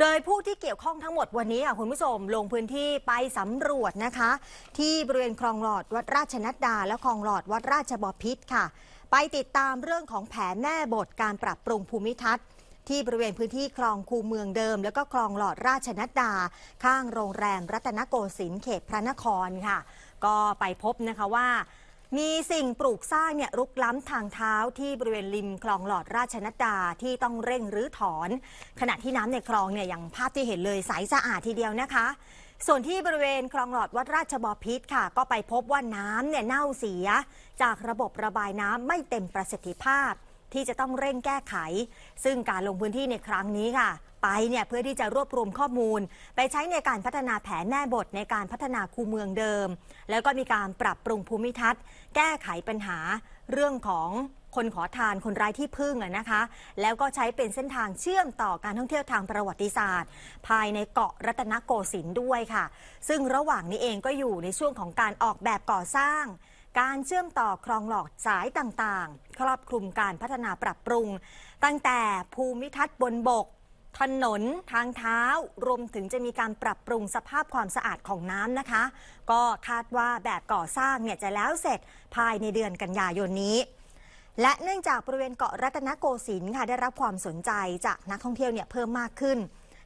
โดยผู้ที่เกี่ยวข้องทั้งหมดวันนี้ค่ะคุณผู้ชมลงพื้นที่ไปสำรวจนะคะ ที่บริเวณคลองหลอดวัดราชนัดดาและคลองหลอดวัดราชบพิษค่ะ ไปติดตามเรื่องของแผนแน่บทการปรับปรุงภูมิทัศน์ที่บริเวณพื้นที่คลองคูเมืองเดิม แล้วก็คลองหลอดราชนัดดา ข้างโรงแรมรัตนโกสินทร์เขตพระนครค่ะ ก็ไปพบนะคะว่ามีสิ่งปลูกสร้างเนี่ยรุกล้ำทางเท้าที่บริเวณริมคลองหลอดราชนดาที่ต้องเร่งรื้อถอน ขณะที่น้ำในคลองเนี่ยอย่างภาพที่เห็นเลยใสสะอาดทีเดียวนะคะ ส่วนที่บริเวณคลองหลอดวัดราชบพิษค่ะ ก็ไปพบว่าน้ำเนี่ยเน่าเสีย จากระบบระบายน้ำไม่เต็มประสิทธิภาพที่จะต้องเร่งแก้ไข ซึ่งการลงพื้นที่ในครั้งนี้ค่ะ ไปเนี่ยเพื่อที่จะรวบรวมข้อมูล ไปใช้ในการพัฒนาแผนแม่บทในการพัฒนาคูเมืองเดิม แล้วก็มีการปรับปรุงภูมิทัศน์แก้ไขปัญหา เรื่องของคนขอทานคนไร้ที่พึ่งนะคะ แล้วก็ใช้เป็นเส้นทางเชื่อมต่อการท่องเที่ยวทางประวัติศาสตร์ ภายในเกาะรัตนโกสินทร์ด้วยค่ะ ซึ่งระหว่างนี้เองก็อยู่ในช่วงของการออกแบบก่อสร้างการเชื่อมต่อคลองหลอดสายต่างๆ ครอบคลุมการพัฒนาปรับปรุง ตั้งแต่ภูมิทัศน์บนบก ถนนทางเท้า รวมถึงจะมีการปรับปรุงสภาพความสะอาดของน้ำนะคะ ก็คาดว่าแบบก่อสร้างเนี่ยจะแล้วเสร็จภายในเดือนกันยายนนี้ และเนื่องจากบริเวณเกาะรัตนโกสินทร์ค่ะได้รับความสนใจจากนักท่องเที่ยวเนี่ยเพิ่มมากขึ้น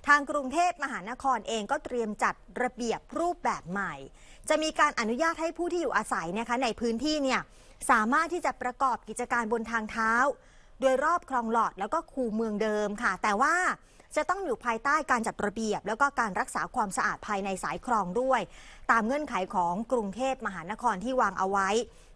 ทางกรุงเทพมหานครเองก็เตรียมจัดระเบียบรูปแบบใหม่ จะมีการอนุญาตให้ผู้ที่อยู่อาศัยนะคะในพื้นที่เนี่ยสามารถที่จะประกอบกิจการบนทางเท้าโดยรอบคลองหลอดแล้วก็คูเมืองเดิมค่ะ แต่ว่าจะต้องอยู่ภายใต้การจัดระเบียบ แล้วก็การรักษาความสะอาดภายในสายคลองด้วย ตามเงื่อนไขของกรุงเทพมหานครที่วางเอาไว้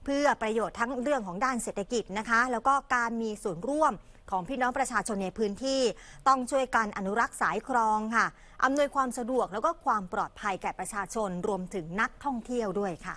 เพื่อประโยชน์ทั้งเรื่องของด้านเศรษฐกิจนะคะ แล้วก็การมีส่วนร่วมของพี่น้องประชาชนในพื้นที่ ต้องช่วยกันอนุรักษ์สายคลองค่ะ อำนวยความสะดวกแล้วก็ความปลอดภัยแก่ประชาชนรวมถึงนักท่องเที่ยวด้วยค่ะ